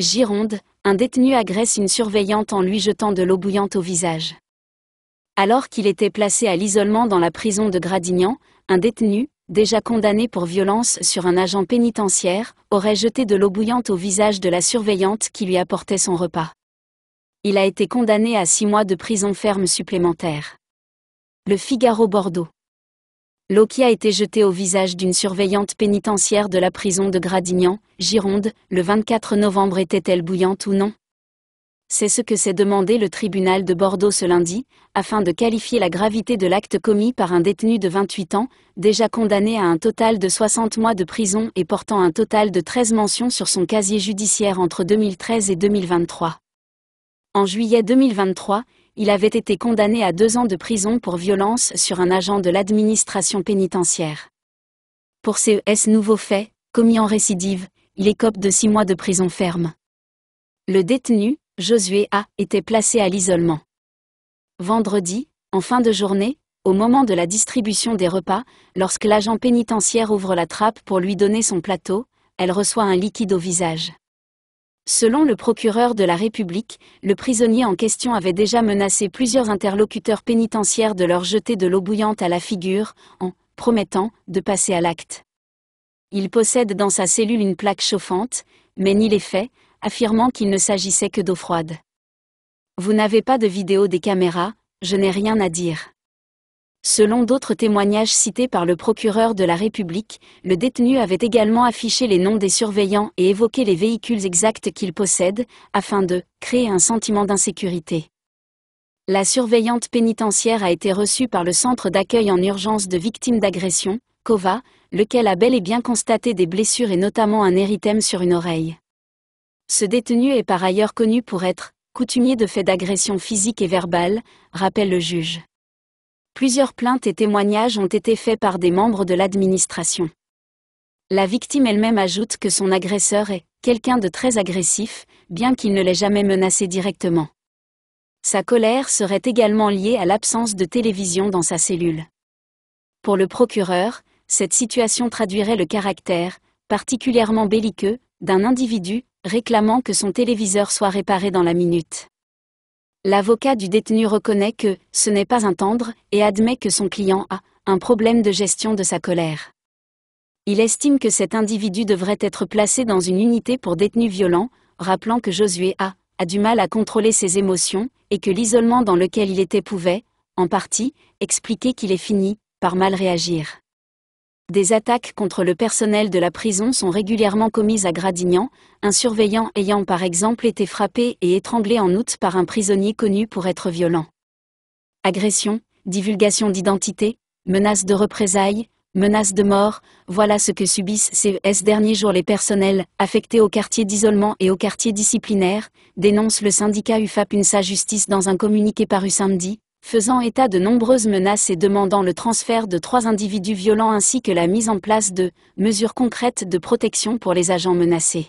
Gironde, un détenu agresse une surveillante en lui jetant de l'eau bouillante au visage. Alors qu'il était placé à l'isolement dans la prison de Gradignan, un détenu, déjà condamné pour violence sur un agent pénitentiaire, aurait jeté de l'eau bouillante au visage de la surveillante qui lui apportait son repas. Il a été condamné à six mois de prison ferme supplémentaire. Le Figaro Bordeaux. L'eau qui a été jetée au visage d'une surveillante pénitentiaire de la prison de Gradignan, Gironde, le 24 novembre était-elle bouillante ou non C'est ce que s'est demandé le tribunal de Bordeaux ce lundi, afin de qualifier la gravité de l'acte commis par un détenu de 28 ans, déjà condamné à un total de 60 mois de prison et portant un total de 13 mentions sur son casier judiciaire entre 2013 et 2023. En juillet 2023, il avait été condamné à deux ans de prison pour violence sur un agent de l'administration pénitentiaire. Pour ces nouveaux faits, commis en récidive, il écope de six mois de prison ferme. Le détenu, Josué A, était placé à l'isolement. Vendredi, en fin de journée, au moment de la distribution des repas, lorsque l'agent pénitentiaire ouvre la trappe pour lui donner son plateau, elle reçoit un liquide au visage. Selon le procureur de la République, le prisonnier en question avait déjà menacé plusieurs interlocuteurs pénitentiaires de leur jeter de l'eau bouillante à la figure, en promettant de passer à l'acte. Il possède dans sa cellule une plaque chauffante, mais ni les fait, affirmant qu'il ne s'agissait que d'eau froide. Vous n'avez pas de vidéo des caméras, je n'ai rien à dire. Selon d'autres témoignages cités par le procureur de la République, le détenu avait également affiché les noms des surveillants et évoqué les véhicules exacts qu'il possède, afin de créer un sentiment d'insécurité. La surveillante pénitentiaire a été reçue par le centre d'accueil en urgence de victimes d'agression, COVA, lequel a bel et bien constaté des blessures et notamment un érythème sur une oreille. Ce détenu est par ailleurs connu pour être coutumier de faits d'agression physique et verbale, rappelle le juge. Plusieurs plaintes et témoignages ont été faits par des membres de l'administration. La victime elle-même ajoute que son agresseur est quelqu'un de très agressif, bien qu'il ne l'ait jamais menacé directement. Sa colère serait également liée à l'absence de télévision dans sa cellule. Pour le procureur, cette situation traduirait le caractère, particulièrement belliqueux, d'un individu réclamant que son téléviseur soit réparé dans la minute. L'avocat du détenu reconnaît que ce n'est pas un tendre et admet que son client a un problème de gestion de sa colère. Il estime que cet individu devrait être placé dans une unité pour détenus violents, rappelant que Josué a, a du mal à contrôler ses émotions et que l'isolement dans lequel il était pouvait, en partie, expliquer qu'il est fini par mal réagir. Des attaques contre le personnel de la prison sont régulièrement commises à Gradignan, un surveillant ayant par exemple été frappé et étranglé en août par un prisonnier connu pour être violent. Agression, divulgation d'identité, menace de représailles, menaces de mort, voilà ce que subissent ces derniers jours les personnels affectés au quartier d'isolement et au quartier disciplinaire, dénonce le syndicat UFAP sa Justice dans un communiqué paru samedi, faisant état de nombreuses menaces et demandant le transfert de trois individus violents ainsi que la mise en place de mesures concrètes de protection pour les agents menacés.